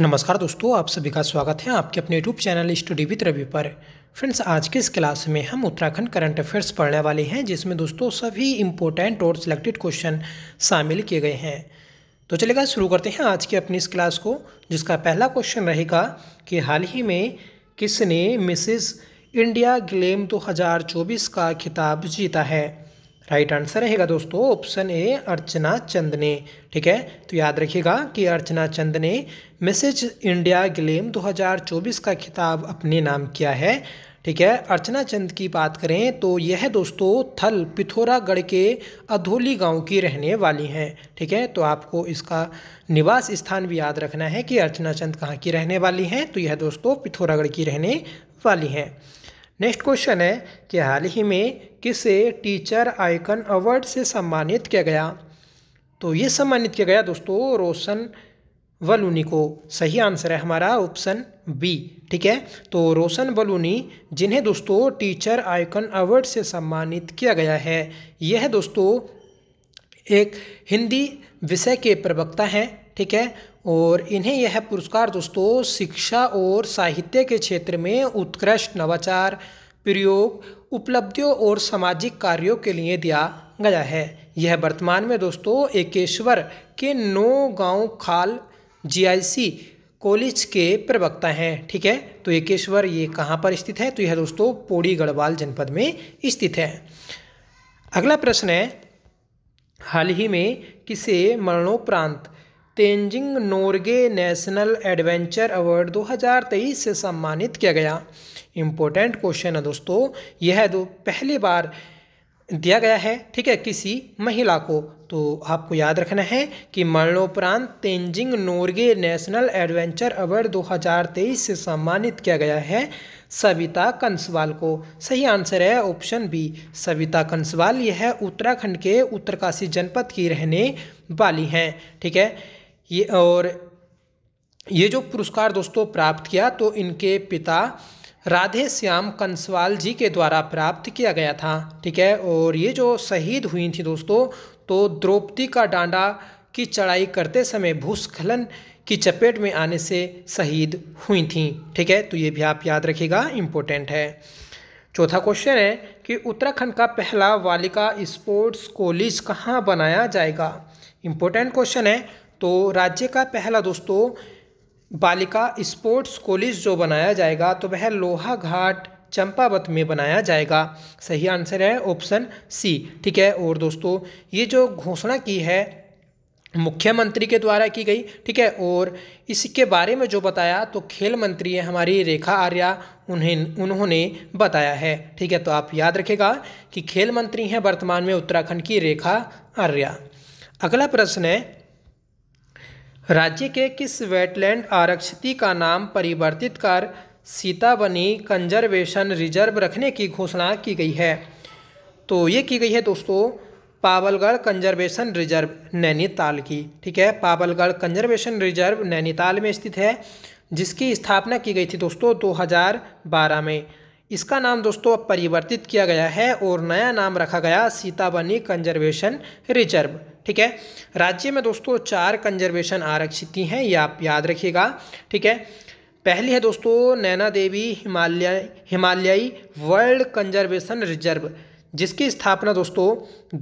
नमस्कार दोस्तों आप सभी का स्वागत है आपके अपने YouTube channel study with Ravi पर फ्रेंड्स आज के इस क्लास में हम उत्तराखंड करंट अफेयर्स पढ़ने वाले हैं जिसमें दोस्तों सभी इम्पोर्टेंट और सिलेक्टेड क्वेश्चन शामिल किए गए हैं तो चलेगा शुरू करते हैं आज की अपनी इस क्लास को जिसका पहला क्वेश्चन रहेगा कि हाल ही में किसने मिसिस इंडिया ग्लेम 2024 का खिताब जीता है राइट आंसर रहेगा दोस्तों ऑप्शन ए अर्चना चंद ने ठीक है तो याद रखिएगा कि अर्चना चंद ने मिसेज इंडिया ग्लेम 2024 का खिताब अपने नाम किया है ठीक है अर्चना चंद की बात करें तो यह दोस्तों थल पिथौरागढ़ के अधोली गांव की रहने वाली हैं ठीक है तो आपको इसका निवास स्थान भी याद रखना है कि अर्चना चंद कहाँ की रहने वाली हैं तो यह दोस्तों पिथौरागढ़ की रहने वाली हैं नेक्स्ट क्वेश्चन है कि हाल ही में किसे टीचर आइकन अवार्ड से सम्मानित किया गया तो ये सम्मानित किया गया दोस्तों रोशन वलूनी को सही आंसर है हमारा ऑप्शन बी ठीक है तो रोशन वलूनी जिन्हें दोस्तों टीचर आइकन अवार्ड से सम्मानित किया गया है यह दोस्तों एक हिंदी विषय के प्रवक्ता हैं ठीक है और इन्हें यह पुरस्कार दोस्तों शिक्षा और साहित्य के क्षेत्र में उत्कृष्ट नवाचार प्रयोग उपलब्धियों और सामाजिक कार्यों के लिए दिया गया है यह वर्तमान में दोस्तों एकेश्वर के नौ गांव खाल जीआईसी कॉलेज के प्रवक्ता हैं ठीक है तो एकेश्वर ये कहाँ पर स्थित है तो यह दोस्तों पौड़ी गढ़वाल जनपद में स्थित है अगला प्रश्न है हाल ही में किसे मरणोपरांत Tenzing Norgay national adventure award 2023 से सम्मानित किया गया इम्पोर्टेंट क्वेश्चन है दोस्तों यह दो पहली बार दिया गया है ठीक है किसी महिला को तो आपको याद रखना है कि मरणोपरांत Tenzing Norgay national adventure award 2023 से सम्मानित किया गया है सविता कंसवाल को सही आंसर है ऑप्शन बी सविता कंसवाल यह उत्तराखंड के उत्तरकाशी जनपद की रहने वाली हैं ठीक है ये और ये जो पुरस्कार दोस्तों प्राप्त किया तो इनके पिता राधे श्याम कंसवाल जी के द्वारा प्राप्त किया गया था ठीक है और ये जो शहीद हुई थी दोस्तों तो द्रौपदी का डांडा की चढ़ाई करते समय भूस्खलन की चपेट में आने से शहीद हुई थी ठीक है तो ये भी आप याद रखिएगा इम्पोर्टेंट है चौथा क्वेश्चन है कि उत्तराखंड का पहला वालिका स्पोर्ट्स कॉलेज कहाँ बनाया जाएगा इम्पोर्टेंट क्वेश्चन है तो राज्य का पहला दोस्तों बालिका स्पोर्ट्स कॉलेज जो बनाया जाएगा तो वह लोहा घाट चंपावत में बनाया जाएगा सही आंसर है ऑप्शन सी ठीक है और दोस्तों ये जो घोषणा की है मुख्यमंत्री के द्वारा की गई ठीक है और इसके बारे में जो बताया तो खेल मंत्री है हमारी रेखा आर्या उन्हें उन्होंने बताया है ठीक है तो आप याद रखेगा कि खेल मंत्री हैं वर्तमान में उत्तराखंड की रेखा आर्या अगला प्रश्न है राज्य के किस वेटलैंड आरक्षित का नाम परिवर्तित कर सीताबनी कंजर्वेशन रिजर्व रखने की घोषणा की गई है तो ये की गई है दोस्तों पावलगढ़ कंजर्वेशन रिजर्व नैनीताल की ठीक है पावलगढ़ कंजर्वेशन रिजर्व नैनीताल में स्थित है जिसकी स्थापना की गई थी दोस्तों 2012 में इसका नाम दोस्तों अब परिवर्तित किया गया है और नया नाम रखा गया सीताबनी कंजर्वेशन रिजर्व ठीक है राज्य में दोस्तों चार कंजर्वेशन आरक्षित हैं ये आप याद रखिएगा ठीक है पहली है दोस्तों नैना देवी हिमालय हिमालयी वर्ल्ड कंजर्वेशन रिजर्व जिसकी स्थापना दोस्तों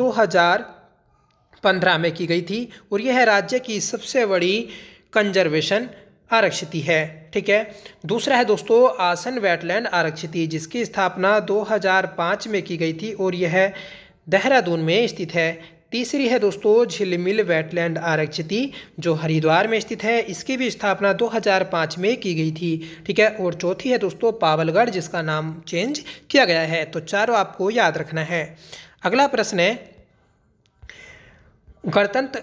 2015 में की गई थी और यह है राज्य की सबसे बड़ी कंजर्वेशन आरक्षित है ठीक है दूसरा है दोस्तों आसन वेटलैंड आरक्षित जिसकी स्थापना 2005 में की गई थी और यह देहरादून में स्थित है तीसरी है दोस्तों झिलमिल वेटलैंड आरक्षित जो हरिद्वार में स्थित है इसकी भी स्थापना 2005 में की गई थी ठीक है और चौथी है दोस्तों पावलगढ़ जिसका नाम चेंज किया गया है तो चारों आपको याद रखना है अगला प्रश्न है गणतंत्र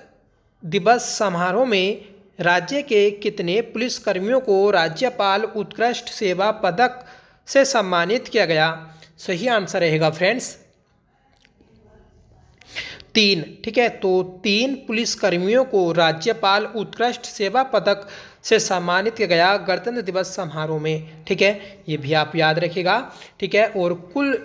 दिवस समारोह में राज्य के कितने पुलिसकर्मियों को राज्यपाल उत्कृष्ट सेवा पदक से सम्मानित किया गया सही आंसर रहेगा फ्रेंड्स तीन ठीक है तो तीन पुलिसकर्मियों को राज्यपाल उत्कृष्ट सेवा पदक से सम्मानित किया गया गणतंत्र दिवस समारोह में ठीक है ये भी आप याद रखेगा ठीक है और कुल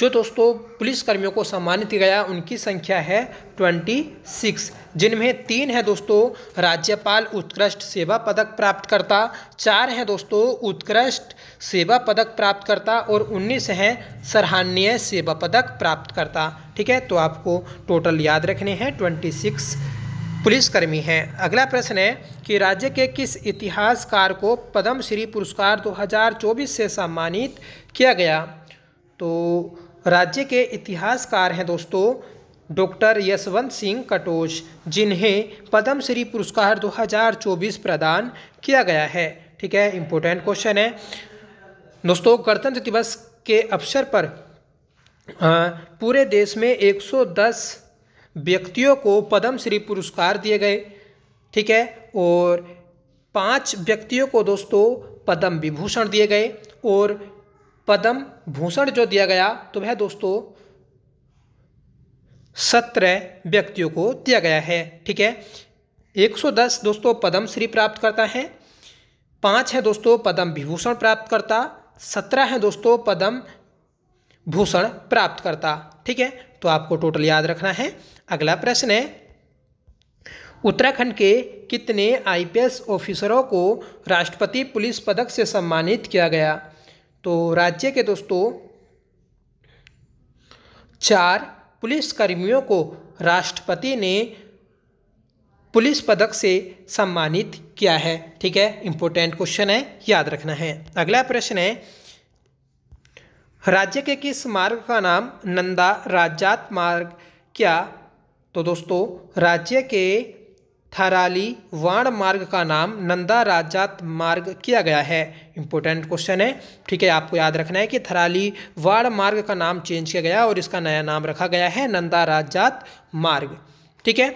जो दोस्तों पुलिसकर्मियों को सम्मानित किया गया उनकी संख्या है ट्वेंटी सिक्स जिनमें तीन है दोस्तों राज्यपाल उत्कृष्ट सेवा पदक प्राप्तकर्ता चार है दोस्तों उत्कृष्ट सेवा पदक प्राप्त करता और 19 हैं सराहनीय सेवा पदक प्राप्त करता ठीक है तो आपको टोटल याद रखने हैं 26 पुलिसकर्मी हैं अगला प्रश्न है कि राज्य के किस इतिहासकार को पद्म श्री पुरस्कार 2024 से सम्मानित किया गया तो राज्य के इतिहासकार हैं दोस्तों डॉक्टर यशवंत सिंह कटोच जिन्हें पद्म श्री पुरस्कार 2024 प्रदान किया गया है ठीक है इंपॉर्टेंट क्वेश्चन है दोस्तों गणतंत्र दिवस के अवसर पर पूरे देश में 110 व्यक्तियों को पद्मश्री पुरस्कार दिए गए ठीक है और पांच व्यक्तियों को दोस्तों पद्म विभूषण दिए गए और पद्म भूषण जो दिया गया तो वह दोस्तों सत्रह व्यक्तियों को दिया गया है ठीक है 110 दोस्तों पद्मश्री प्राप्त करता है पाँच है दोस्तों पद्म विभूषण प्राप्त करता सत्रह है दोस्तों पद्म भूषण प्राप्त करता ठीक है तो आपको टोटल याद रखना है अगला प्रश्न है उत्तराखंड के कितने आईपीएस ऑफिसरों को राष्ट्रपति पुलिस पदक से सम्मानित किया गया तो राज्य के दोस्तों चार पुलिस कर्मियों को राष्ट्रपति ने पुलिस पदक से सम्मानित किया है ठीक है इंपॉर्टेंट क्वेश्चन है याद रखना है अगला प्रश्न है राज्य के किस मार्ग का नाम नंदा राज्यात मार्ग क्या तो दोस्तों राज्य के थराली वाण मार्ग का नाम नंदा राजात मार्ग किया गया है इंपॉर्टेंट क्वेश्चन है ठीक है आपको याद रखना है कि थराली वाण मार्ग का नाम चेंज किया गया और इसका नया नाम रखा गया है नंदा राजात मार्ग ठीक है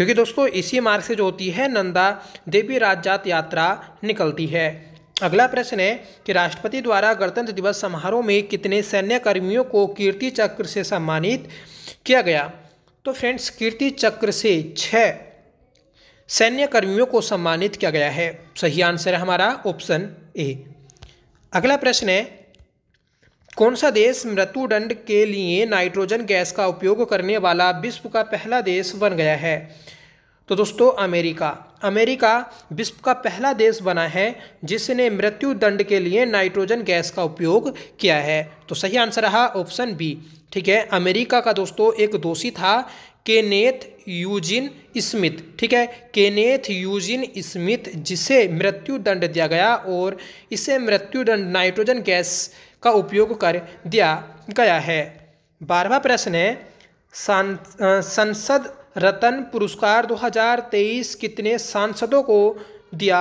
क्योंकि दोस्तों इसी मार्ग से जो होती है नंदा देवी राजजात यात्रा निकलती है अगला प्रश्न है कि राष्ट्रपति द्वारा गणतंत्र दिवस समारोह में कितने सैन्य कर्मियों को कीर्ति चक्र से सम्मानित किया गया तो फ्रेंड्स कीर्ति चक्र से छः सैन्य कर्मियों को सम्मानित किया गया है सही आंसर है हमारा ऑप्शन ए अगला प्रश्न है कौन सा देश मृत्युदंड के लिए नाइट्रोजन गैस का उपयोग करने वाला विश्व का पहला देश बन गया है तो दोस्तों अमेरिका अमेरिका विश्व का पहला देश बना है जिसने मृत्यु दंड के लिए नाइट्रोजन गैस का उपयोग किया है तो सही आंसर रहा ऑप्शन बी ठीक है अमेरिका का दोस्तों एक दोषी था केनेथ यूजिन स्मिथ ठीक है केनेथ यूजिन स्मिथ जिसे मृत्यु दंड दिया गया और इसे मृत्यु दंड नाइट्रोजन गैस का उपयोग कर दिया गया है बारहवा प्रश्न है संसद रत्न पुरस्कार 2023 कितने सांसदों को दिया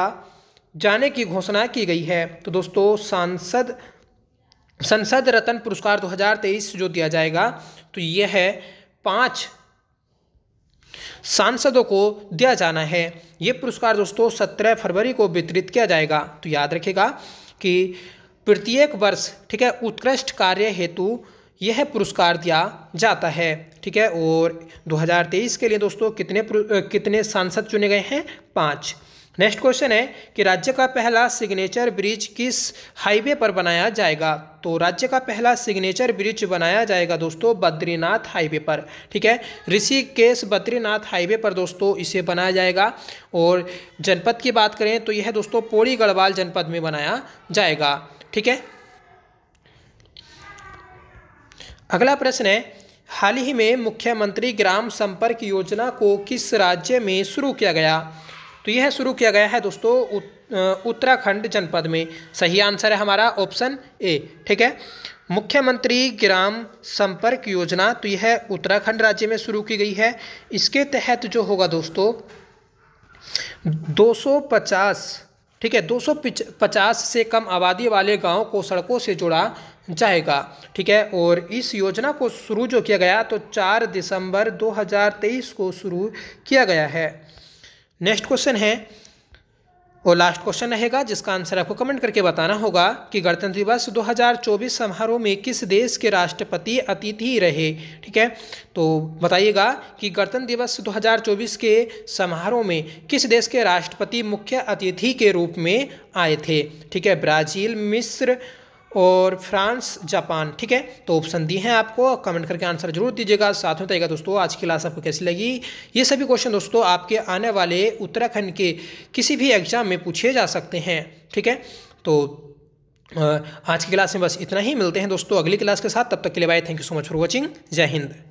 जाने की घोषणा की गई है तो दोस्तों सांसद संसद रत्न पुरस्कार 2023 जो दिया जाएगा तो यह है पाँच सांसदों को दिया जाना है यह पुरस्कार दोस्तों सत्रह फरवरी को वितरित किया जाएगा तो याद रखेगा कि प्रत्येक वर्ष ठीक है उत्कृष्ट कार्य हेतु यह पुरस्कार दिया जाता है ठीक है और 2023 के लिए दोस्तों कितने कितने सांसद चुने गए हैं पाँच नेक्स्ट क्वेश्चन है कि राज्य का पहला सिग्नेचर ब्रिज किस हाईवे पर बनाया जाएगा तो राज्य का पहला सिग्नेचर ब्रिज बनाया जाएगा दोस्तों बद्रीनाथ हाईवे पर ठीक है ऋषिकेश बद्रीनाथ हाईवे पर दोस्तों इसे बनाया जाएगा और जनपद की बात करें तो यह दोस्तों पौड़ी गढ़वाल जनपद में बनाया जाएगा ठीक है अगला प्रश्न है हाल ही में मुख्यमंत्री ग्राम संपर्क योजना को किस राज्य में शुरू किया गया तो यह शुरू किया गया है दोस्तों उत्तराखंड जनपद में सही आंसर है हमारा ऑप्शन ए ठीक है मुख्यमंत्री ग्राम संपर्क योजना तो यह उत्तराखंड राज्य में शुरू की गई है इसके तहत जो होगा दोस्तों 250 ठीक है 250 से कम आबादी वाले गाँव को सड़कों से जोड़ा जाएगा ठीक है और इस योजना को शुरू जो किया गया तो 4 दिसंबर 2023 को शुरू किया गया है नेक्स्ट क्वेश्चन है और लास्ट क्वेश्चन रहेगा जिसका आंसर आपको कमेंट करके बताना होगा कि गणतंत्र दिवस 2024 समारोह में किस देश के राष्ट्रपति अतिथि रहे ठीक है तो बताइएगा कि गणतंत्र दिवस 2024 के समारोह में किस देश के राष्ट्रपति मुख्य अतिथि के रूप में आए थे ठीक है ब्राज़ील मिस्र और फ्रांस जापान ठीक है तो ऑप्शन दिए हैं आपको कमेंट करके आंसर जरूर दीजिएगा साथ में बताइएगा दोस्तों आज की क्लास आपको कैसी लगी ये सभी क्वेश्चन दोस्तों आपके आने वाले उत्तराखंड के किसी भी एग्जाम में पूछे जा सकते हैं ठीक है तो आज की क्लास में बस इतना ही मिलते हैं दोस्तों अगली क्लास के साथ तब तक के लिए bye thank you so much for watching जय हिंद